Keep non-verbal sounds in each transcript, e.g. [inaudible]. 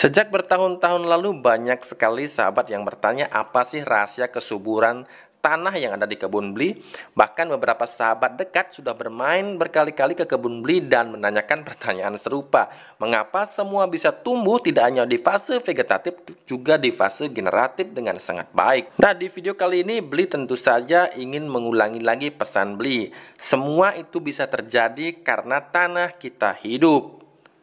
Sejak bertahun-tahun lalu banyak sekali sahabat yang bertanya apa sih rahasia kesuburan tanah yang ada di kebun beli. Bahkan beberapa sahabat dekat sudah bermain berkali-kali ke kebun beli dan menanyakan pertanyaan serupa. Mengapa semua bisa tumbuh tidak hanya di fase vegetatif juga di fase generatif dengan sangat baik. Nah di video kali ini beli tentu saja ingin mengulangi lagi pesan beli. Semua itu bisa terjadi karena tanah kita hidup.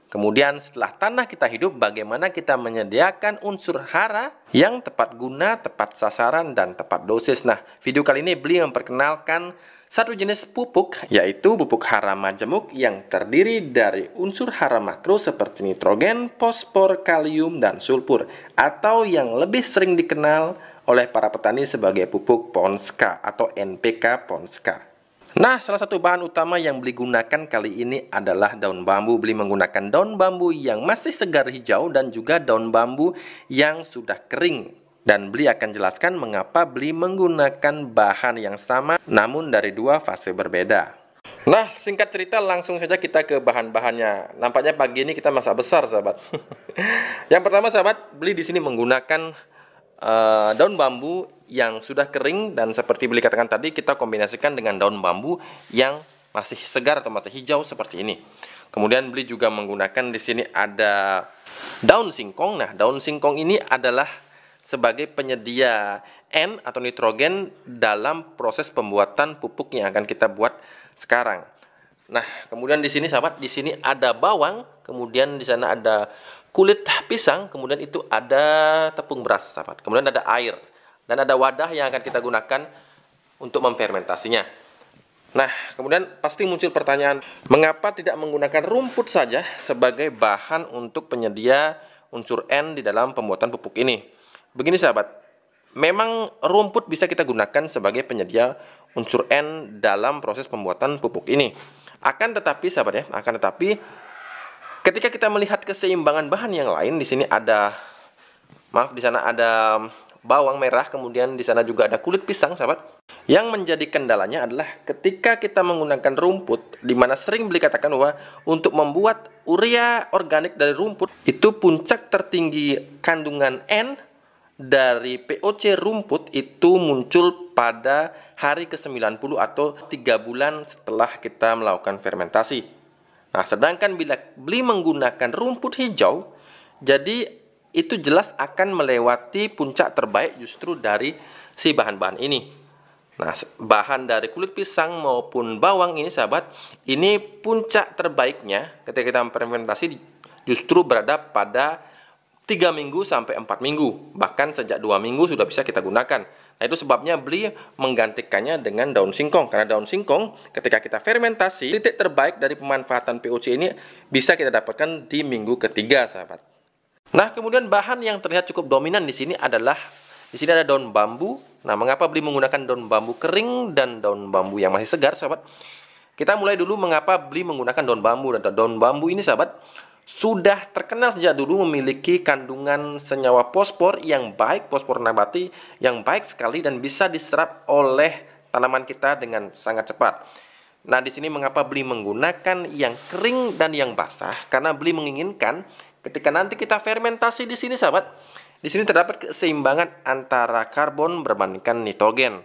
Kemudian setelah tanah kita hidup, bagaimana kita menyediakan unsur hara yang tepat guna, tepat sasaran, dan tepat dosis. Nah, video kali ini beli memperkenalkan satu jenis pupuk, yaitu pupuk hara majemuk yang terdiri dari unsur hara makro seperti nitrogen, fosfor, kalium, dan sulfur, atau yang lebih sering dikenal oleh para petani sebagai pupuk Ponska atau NPK Ponska. Nah, salah satu bahan utama yang beli gunakan kali ini adalah daun bambu. Beli menggunakan daun bambu yang masih segar hijau dan juga daun bambu yang sudah kering. Dan beli akan jelaskan mengapa beli menggunakan bahan yang sama namun dari dua fase berbeda. Nah, singkat cerita langsung saja kita ke bahan-bahannya. Nampaknya pagi ini kita masak besar, sahabat. [laughs] yang pertama, sahabat, beli di sini menggunakan Eh, daun bambu yang sudah kering dan seperti beli katakan tadi kita kombinasikan dengan daun bambu yang masih segar atau masih hijau seperti ini. Kemudian beli juga menggunakan di sini ada daun singkong. Nah, daun singkong ini adalah sebagai penyedia N atau nitrogen dalam proses pembuatan pupuk yang akan kita buat sekarang. Nah, kemudian di sini sahabat, di sini ada bawang, kemudian di sana ada kulit pisang, kemudian itu ada tepung beras, sahabat. Kemudian ada air dan ada wadah yang akan kita gunakan untuk memfermentasinya. Nah, kemudian pasti muncul pertanyaan, mengapa tidak menggunakan rumput saja sebagai bahan untuk penyedia unsur N di dalam pembuatan pupuk ini? Begini sahabat, memang rumput bisa kita gunakan sebagai penyedia unsur N dalam proses pembuatan pupuk ini. Akan tetapi sahabat ya, akan tetapi Ketika kita melihat keseimbangan bahan yang lain, di sini ada maaf di sana ada bawang merah, kemudian di sana juga ada kulit pisang, sahabat. Yang menjadi kendalanya adalah ketika kita menggunakan rumput, di mana sering beli katakan bahwa untuk membuat urea organik dari rumput itu puncak tertinggi kandungan N dari POC rumput itu muncul pada hari ke-90 atau 3 bulan setelah kita melakukan fermentasi. Nah, sedangkan bila beli menggunakan rumput hijau, jadi itu jelas akan melewati puncak terbaik justru dari si bahan-bahan ini. Nah, bahan dari kulit pisang maupun bawang ini sahabat, ini puncak terbaiknya ketika kita fermentasi justru berada pada 3 minggu sampai 4 minggu, bahkan sejak 2 minggu sudah bisa kita gunakan. Nah, itu sebabnya beli menggantikannya dengan daun singkong karena daun singkong ketika kita fermentasi, titik terbaik dari pemanfaatan POC ini bisa kita dapatkan di minggu ketiga, sahabat. Nah, kemudian bahan yang terlihat cukup dominan di sini adalah di sini ada daun bambu. Nah, mengapa beli menggunakan daun bambu kering dan daun bambu yang masih segar, sahabat? Kita mulai dulu mengapa beli menggunakan daun bambu dan daun bambu ini, sahabat, sudah terkenal sejak dulu memiliki kandungan senyawa fosfor yang baik, fosfor nabati yang baik sekali dan bisa diserap oleh tanaman kita dengan sangat cepat. Nah, di sini mengapa beli menggunakan yang kering dan yang basah? Karena beli menginginkan ketika nanti kita fermentasi di sini, sahabat, di sini terdapat keseimbangan antara karbon berbandingkan nitrogen.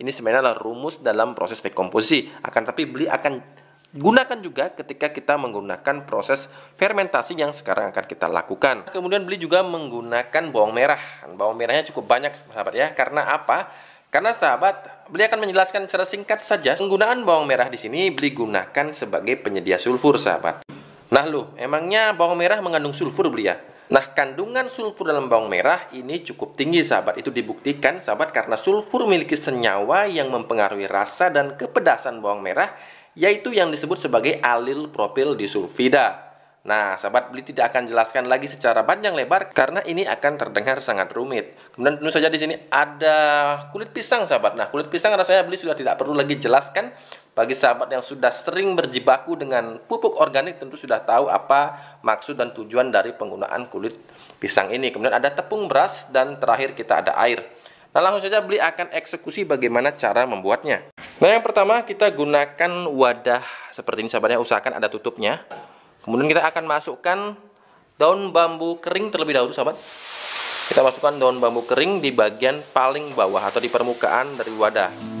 Ini sebenarnya adalah rumus dalam proses dekomposisi. Akan tapi beli akan Gunakan juga ketika kita menggunakan proses fermentasi yang sekarang akan kita lakukan. Kemudian beli juga menggunakan bawang merah. Bawang merahnya cukup banyak sahabat ya. Karena apa? Karena sahabat, beli akan menjelaskan secara singkat saja penggunaan bawang merah di sini beli gunakan sebagai penyedia sulfur sahabat. Nah loh, emangnya bawang merah mengandung sulfur beli ya? Nah, kandungan sulfur dalam bawang merah ini cukup tinggi, sahabat. Itu dibuktikan, sahabat, karena sulfur memiliki senyawa yang mempengaruhi rasa dan kepedasan bawang merah yaitu yang disebut sebagai alil propil disulfida. Nah, sahabat beli tidak akan jelaskan lagi secara panjang lebar karena ini akan terdengar sangat rumit. Kemudian tentu saja di sini ada kulit pisang, sahabat. Nah, kulit pisang rasanya beli sudah tidak perlu lagi jelaskan. Bagi sahabat yang sudah sering berjibaku dengan pupuk organik tentu sudah tahu apa maksud dan tujuan dari penggunaan kulit pisang ini. Kemudian ada tepung beras dan terakhir kita ada air. Nah langsung saja beli akan eksekusi bagaimana cara membuatnya. Nah yang pertama kita gunakan wadah seperti ini sahabatnya usahakan ada tutupnya. Kemudian kita akan masukkan daun bambu kering terlebih dahulu sahabat. Kita masukkan daun bambu kering di bagian paling bawah atau di permukaan dari wadah.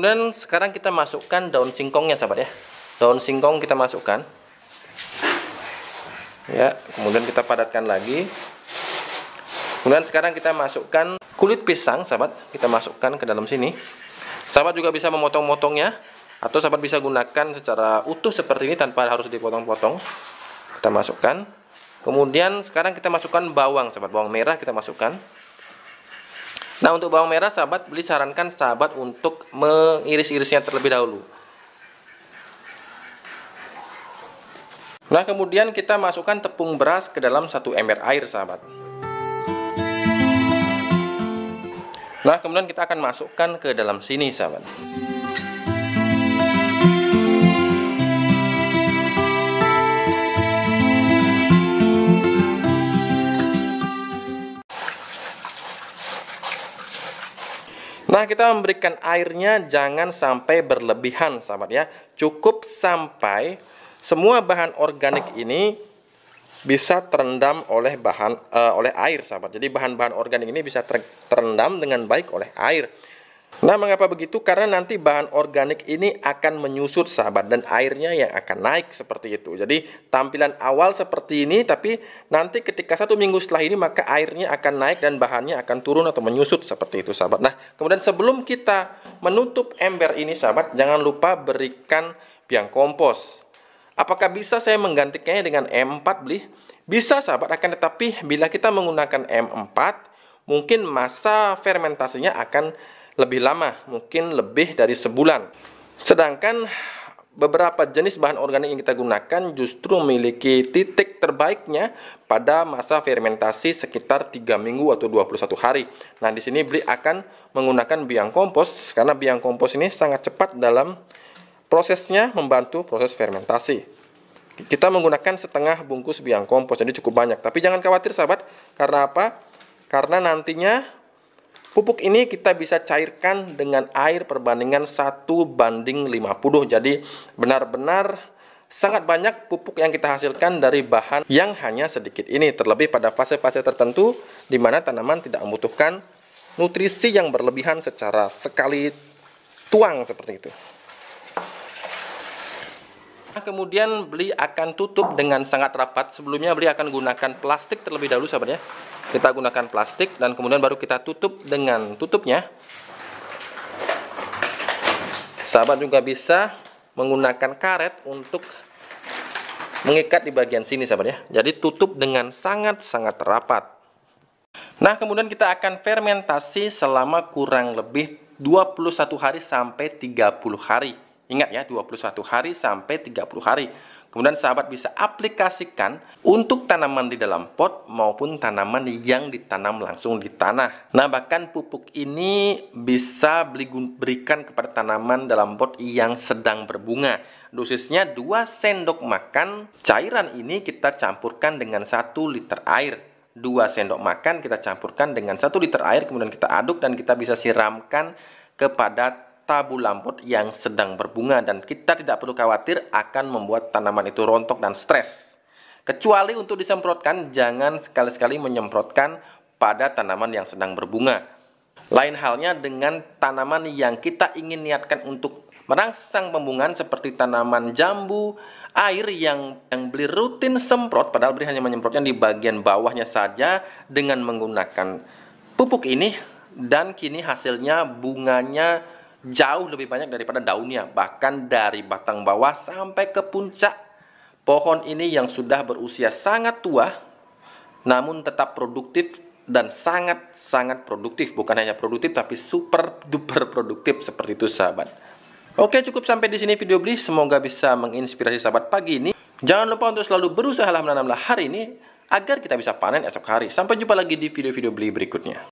kemudian sekarang kita masukkan daun singkongnya sahabat ya daun singkong kita masukkan ya kemudian kita padatkan lagi kemudian sekarang kita masukkan kulit pisang sahabat kita masukkan ke dalam sini sahabat juga bisa memotong-motongnya atau sahabat bisa gunakan secara utuh seperti ini tanpa harus dipotong-potong kita masukkan kemudian sekarang kita masukkan bawang sahabat bawang merah kita masukkan Nah untuk bawang merah sahabat beli sarankan sahabat untuk mengiris-irisnya terlebih dahulu. Nah kemudian kita masukkan tepung beras ke dalam satu ember air sahabat. Nah kemudian kita akan masukkan ke dalam sini sahabat. kita memberikan airnya jangan sampai berlebihan, sahabat ya. Cukup sampai semua bahan organik ini bisa terendam oleh bahan uh, oleh air, sahabat. Jadi bahan-bahan organik ini bisa ter terendam dengan baik oleh air. Nah, mengapa begitu? Karena nanti bahan organik ini akan menyusut sahabat dan airnya yang akan naik seperti itu. Jadi, tampilan awal seperti ini tapi nanti ketika satu minggu setelah ini maka airnya akan naik dan bahannya akan turun atau menyusut seperti itu sahabat. Nah, kemudian sebelum kita menutup ember ini sahabat, jangan lupa berikan biang kompos. Apakah bisa saya menggantikannya dengan M4 beli? Bisa sahabat, akan tetapi bila kita menggunakan M4 mungkin masa fermentasinya akan lebih lama, mungkin lebih dari sebulan. Sedangkan beberapa jenis bahan organik yang kita gunakan justru memiliki titik terbaiknya pada masa fermentasi sekitar 3 minggu atau 21 hari. Nah, di sini Bli akan menggunakan biang kompos karena biang kompos ini sangat cepat dalam prosesnya membantu proses fermentasi kita menggunakan setengah bungkus biang kompos jadi cukup banyak tapi jangan khawatir sahabat karena apa karena nantinya Pupuk ini kita bisa cairkan dengan air perbandingan 1 banding 50. Jadi benar-benar sangat banyak pupuk yang kita hasilkan dari bahan yang hanya sedikit ini. Terlebih pada fase-fase tertentu di mana tanaman tidak membutuhkan nutrisi yang berlebihan secara sekali tuang seperti itu. Nah, kemudian beli akan tutup dengan sangat rapat. Sebelumnya beli akan gunakan plastik terlebih dahulu sahabat ya kita gunakan plastik dan kemudian baru kita tutup dengan tutupnya sahabat juga bisa menggunakan karet untuk mengikat di bagian sini sahabat ya jadi tutup dengan sangat-sangat rapat nah kemudian kita akan fermentasi selama kurang lebih 21 hari sampai 30 hari ingat ya 21 hari sampai 30 hari kemudian sahabat bisa aplikasikan untuk tanaman di dalam pot maupun tanaman yang ditanam langsung di tanah. Nah, bahkan pupuk ini bisa berikan kepada tanaman dalam pot yang sedang berbunga. Dosisnya 2 sendok makan cairan ini kita campurkan dengan 1 liter air. 2 sendok makan kita campurkan dengan 1 liter air kemudian kita aduk dan kita bisa siramkan kepada tabu lampot yang sedang berbunga dan kita tidak perlu khawatir akan membuat tanaman itu rontok dan stres. Kecuali untuk disemprotkan, jangan sekali-sekali menyemprotkan pada tanaman yang sedang berbunga. Lain halnya dengan tanaman yang kita ingin niatkan untuk merangsang pembungaan seperti tanaman jambu, air yang yang beli rutin semprot padahal beli hanya menyemprotnya di bagian bawahnya saja dengan menggunakan pupuk ini dan kini hasilnya bunganya jauh lebih banyak daripada daunnya, bahkan dari batang bawah sampai ke puncak. Pohon ini yang sudah berusia sangat tua, namun tetap produktif dan sangat-sangat produktif. Bukan hanya produktif, tapi super duper produktif seperti itu sahabat. Oke cukup sampai di sini video beli, semoga bisa menginspirasi sahabat pagi ini. Jangan lupa untuk selalu berusaha menanamlah hari ini agar kita bisa panen esok hari. Sampai jumpa lagi di video-video beli berikutnya.